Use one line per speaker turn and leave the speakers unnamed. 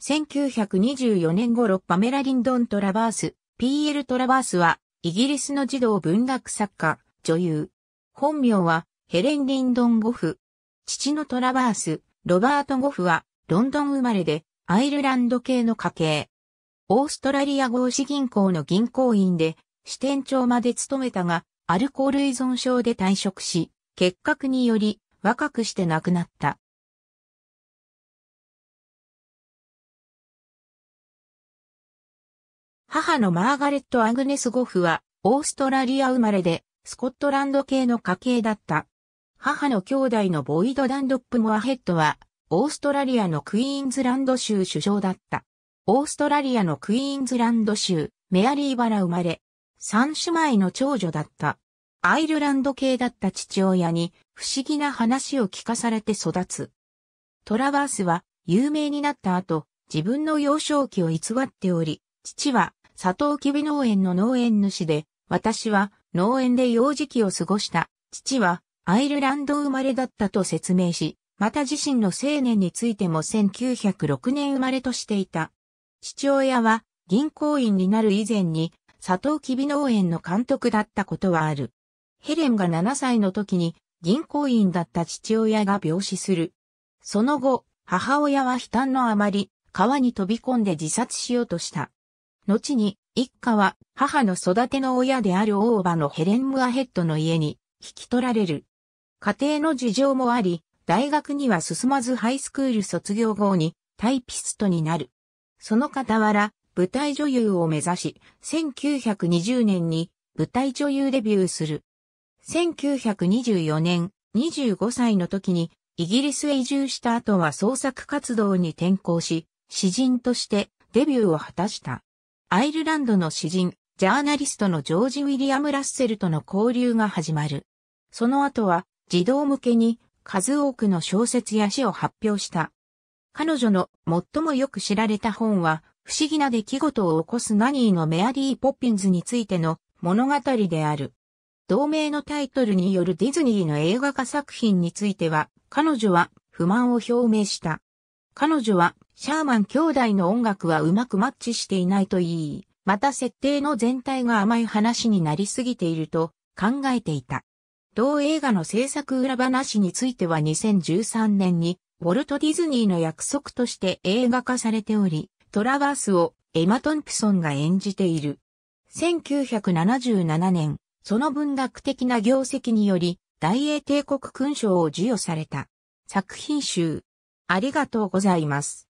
1924年頃パメラ・リンドン・トラバース、PL トラバースは、イギリスの児童文学作家、女優。本名は、ヘレン・リンドン・ゴフ。父のトラバース、ロバート・ゴフは、ロンドン生まれで、アイルランド系の家系。オーストラリア合資銀行の銀行員で、支店長まで務めたが、アルコール依存症で退職し、結核により、若くして亡くなった。
母のマーガレット・アグ
ネス・ゴフは、オーストラリア生まれで、スコットランド系の家系だった。母の兄弟のボイド・ダンドップ・モアヘッドは、オーストラリアのクイーンズランド州首相だった。オーストラリアのクイーンズランド州、メアリーバラ生まれ、三姉妹の長女だった。アイルランド系だった父親に不思議な話を聞かされて育つ。トラバースは有名になった後、自分の幼少期を偽っており、父はサトウキビ農園の農園主で、私は農園で幼児期を過ごした。父はアイルランド生まれだったと説明し、また自身の青年についても1906年生まれとしていた。父親は銀行員になる以前に、サトウキビ農園の監督だったことはある。ヘレンが7歳の時に銀行員だった父親が病死する。その後、母親は悲嘆のあまり川に飛び込んで自殺しようとした。後に一家は母の育ての親である大場のヘレン・ムアヘッドの家に引き取られる。家庭の事情もあり、大学には進まずハイスクール卒業後にタイピストになる。その傍ら、舞台女優を目指し、1920年に舞台女優デビューする。1924年、25歳の時にイギリスへ移住した後は創作活動に転向し、詩人としてデビューを果たした。アイルランドの詩人、ジャーナリストのジョージ・ウィリアム・ラッセルとの交流が始まる。その後は、児童向けに数多くの小説や詩を発表した。彼女の最もよく知られた本は、不思議な出来事を起こすナニーのメアリー・ポッピンズについての物語である。同名のタイトルによるディズニーの映画化作品については、彼女は不満を表明した。彼女はシャーマン兄弟の音楽はうまくマッチしていないといい、また設定の全体が甘い話になりすぎていると考えていた。同映画の制作裏話については2013年にウォルト・ディズニーの約束として映画化されており、トラバースをエマ・トンプソンが演じている。1977年、その文学的な業績により、大英帝国勲章を授与された。作品集。ありがとうございます。